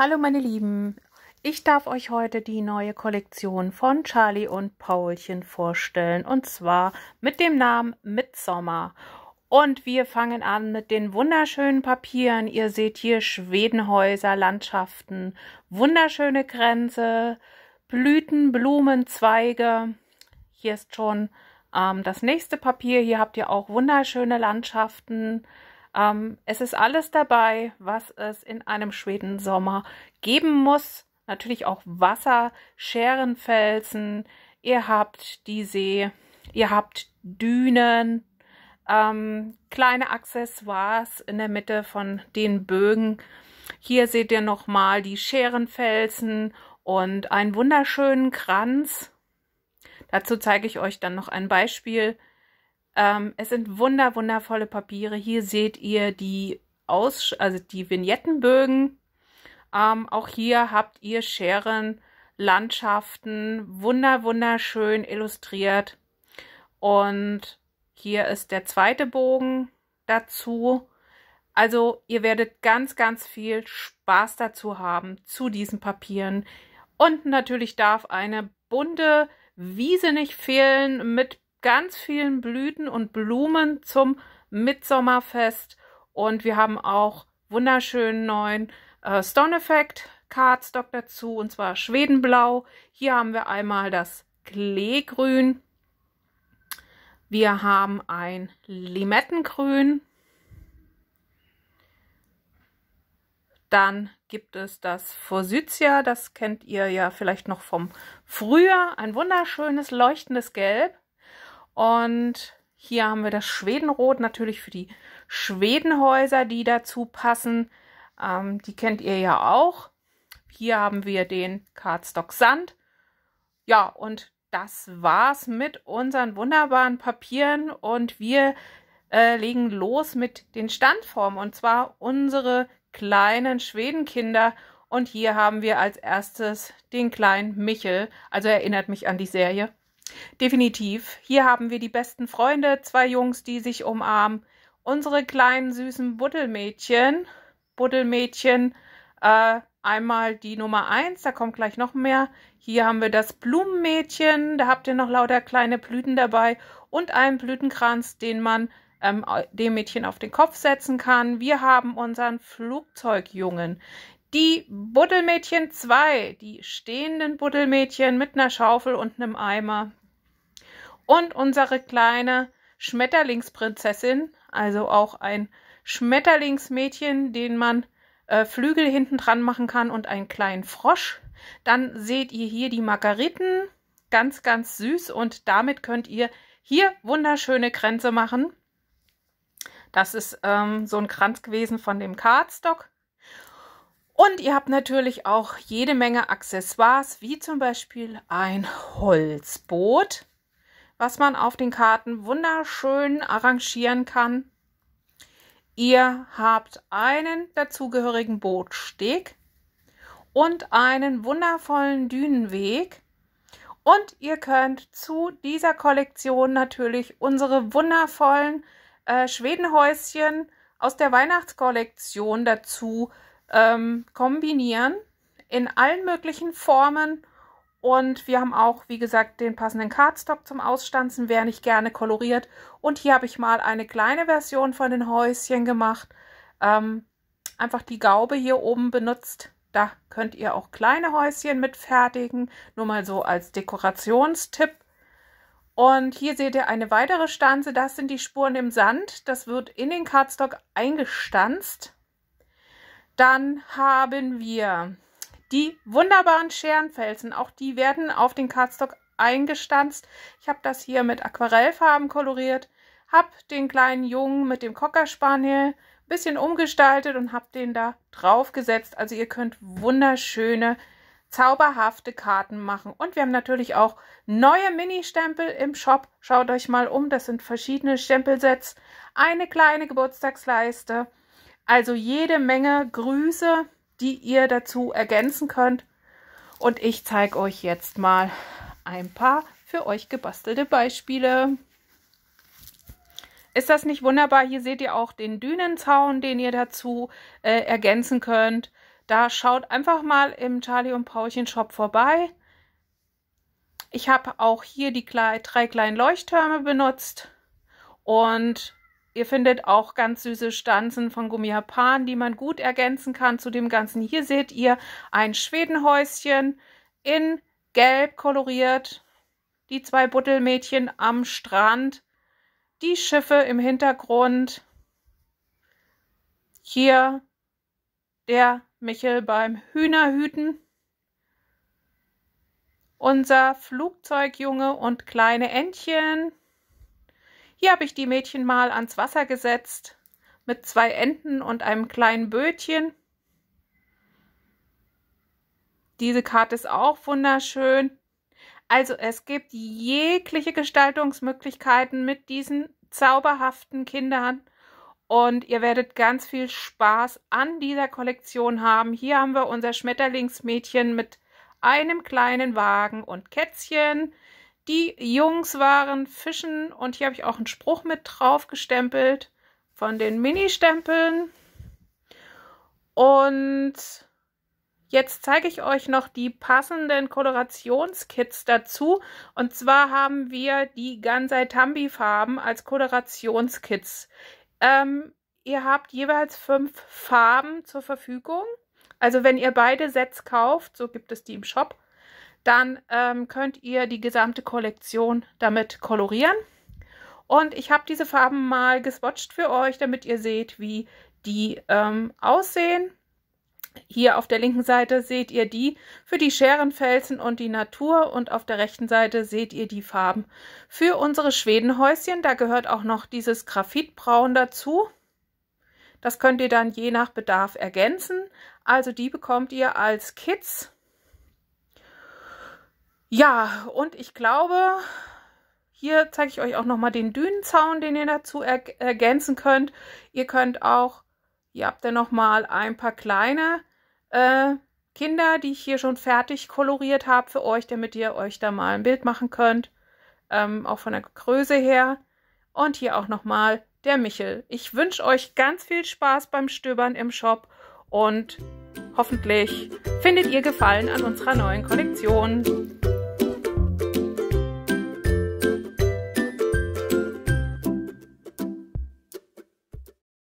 Hallo meine Lieben, ich darf euch heute die neue Kollektion von Charlie und Paulchen vorstellen und zwar mit dem Namen Midsommer. Und wir fangen an mit den wunderschönen Papieren. Ihr seht hier Schwedenhäuser, Landschaften, wunderschöne Grenze, Blüten, Blumen, Zweige. Hier ist schon ähm, das nächste Papier. Hier habt ihr auch wunderschöne Landschaften, ähm, es ist alles dabei, was es in einem Schweden-Sommer geben muss. Natürlich auch Wasser, Scherenfelsen, ihr habt die See, ihr habt Dünen, ähm, kleine Accessoires in der Mitte von den Bögen. Hier seht ihr nochmal die Scherenfelsen und einen wunderschönen Kranz. Dazu zeige ich euch dann noch ein Beispiel ähm, es sind wunder, wundervolle Papiere. Hier seht ihr die, Aus also die Vignettenbögen. Ähm, auch hier habt ihr Scheren, Landschaften, wunder, wunderschön illustriert. Und hier ist der zweite Bogen dazu. Also ihr werdet ganz, ganz viel Spaß dazu haben, zu diesen Papieren. Und natürlich darf eine bunte Wiese nicht fehlen mit ganz vielen Blüten und Blumen zum Mitsommerfest. Und wir haben auch wunderschönen neuen äh, Stone Effect Cardstock dazu, und zwar Schwedenblau. Hier haben wir einmal das Kleegrün. Wir haben ein Limettengrün. Dann gibt es das Forsythia, das kennt ihr ja vielleicht noch vom Frühjahr. Ein wunderschönes leuchtendes Gelb. Und hier haben wir das Schwedenrot, natürlich für die Schwedenhäuser, die dazu passen. Ähm, die kennt ihr ja auch. Hier haben wir den Cardstock Sand. Ja, und das war's mit unseren wunderbaren Papieren. Und wir äh, legen los mit den Standformen. Und zwar unsere kleinen Schwedenkinder. Und hier haben wir als erstes den kleinen Michel. Also erinnert mich an die Serie Definitiv. Hier haben wir die besten Freunde, zwei Jungs, die sich umarmen. Unsere kleinen süßen Buddelmädchen. Buddelmädchen, äh, einmal die Nummer 1, da kommt gleich noch mehr. Hier haben wir das Blumenmädchen, da habt ihr noch lauter kleine Blüten dabei und einen Blütenkranz, den man ähm, dem Mädchen auf den Kopf setzen kann. Wir haben unseren Flugzeugjungen. Die Buddelmädchen 2, die stehenden Buddelmädchen mit einer Schaufel und einem Eimer. Und unsere kleine Schmetterlingsprinzessin, also auch ein Schmetterlingsmädchen, den man äh, Flügel hinten dran machen kann und einen kleinen Frosch. Dann seht ihr hier die Margariten, ganz, ganz süß und damit könnt ihr hier wunderschöne Kränze machen. Das ist ähm, so ein Kranz gewesen von dem Cardstock. Und ihr habt natürlich auch jede Menge Accessoires, wie zum Beispiel ein Holzboot, was man auf den Karten wunderschön arrangieren kann. Ihr habt einen dazugehörigen Bootsteg und einen wundervollen Dünenweg. Und ihr könnt zu dieser Kollektion natürlich unsere wundervollen äh, Schwedenhäuschen aus der Weihnachtskollektion dazu ähm, kombinieren in allen möglichen Formen. Und wir haben auch, wie gesagt, den passenden Cardstock zum Ausstanzen, wer nicht gerne koloriert. Und hier habe ich mal eine kleine Version von den Häuschen gemacht. Ähm, einfach die Gaube hier oben benutzt. Da könnt ihr auch kleine Häuschen mit fertigen. Nur mal so als Dekorationstipp. Und hier seht ihr eine weitere Stanze. Das sind die Spuren im Sand. Das wird in den Cardstock eingestanzt. Dann haben wir die wunderbaren Scherenfelsen. Auch die werden auf den Cardstock eingestanzt. Ich habe das hier mit Aquarellfarben koloriert, habe den kleinen Jungen mit dem Cocker Spaniel ein bisschen umgestaltet und habe den da drauf gesetzt. Also ihr könnt wunderschöne, zauberhafte Karten machen. Und wir haben natürlich auch neue Mini-Stempel im Shop. Schaut euch mal um, das sind verschiedene Stempelsets, eine kleine Geburtstagsleiste, also jede Menge Grüße, die ihr dazu ergänzen könnt. Und ich zeige euch jetzt mal ein paar für euch gebastelte Beispiele. Ist das nicht wunderbar? Hier seht ihr auch den Dünenzaun, den ihr dazu äh, ergänzen könnt. Da schaut einfach mal im Charlie und Paulchen Shop vorbei. Ich habe auch hier die drei kleinen Leuchttürme benutzt und Ihr findet auch ganz süße Stanzen von Gummihapan, die man gut ergänzen kann zu dem Ganzen. Hier seht ihr ein Schwedenhäuschen in gelb koloriert. Die zwei Buttelmädchen am Strand. Die Schiffe im Hintergrund. Hier der Michel beim Hühnerhüten. Unser Flugzeugjunge und kleine Entchen. Hier habe ich die Mädchen mal ans Wasser gesetzt mit zwei Enten und einem kleinen Bötchen. Diese Karte ist auch wunderschön. Also es gibt jegliche Gestaltungsmöglichkeiten mit diesen zauberhaften Kindern und ihr werdet ganz viel Spaß an dieser Kollektion haben. Hier haben wir unser Schmetterlingsmädchen mit einem kleinen Wagen und Kätzchen. Die Jungs waren Fischen und hier habe ich auch einen Spruch mit drauf gestempelt von den Mini-Stempeln. Und jetzt zeige ich euch noch die passenden Kolorationskits dazu. Und zwar haben wir die Gansai Tambi-Farben als Kolorationskits. Ähm, ihr habt jeweils fünf Farben zur Verfügung. Also wenn ihr beide Sets kauft, so gibt es die im Shop, dann ähm, könnt ihr die gesamte Kollektion damit kolorieren. Und ich habe diese Farben mal geswatcht für euch, damit ihr seht, wie die ähm, aussehen. Hier auf der linken Seite seht ihr die für die Scherenfelsen und die Natur und auf der rechten Seite seht ihr die Farben für unsere Schwedenhäuschen. Da gehört auch noch dieses Graphitbraun dazu. Das könnt ihr dann je nach Bedarf ergänzen. Also die bekommt ihr als Kids. Ja, und ich glaube, hier zeige ich euch auch nochmal den Dünenzaun, den ihr dazu er ergänzen könnt. Ihr könnt auch, hier habt ihr nochmal ein paar kleine äh, Kinder, die ich hier schon fertig koloriert habe für euch, damit ihr euch da mal ein Bild machen könnt. Ähm, auch von der Größe her. Und hier auch nochmal der Michel. Ich wünsche euch ganz viel Spaß beim Stöbern im Shop und hoffentlich findet ihr Gefallen an unserer neuen Kollektion.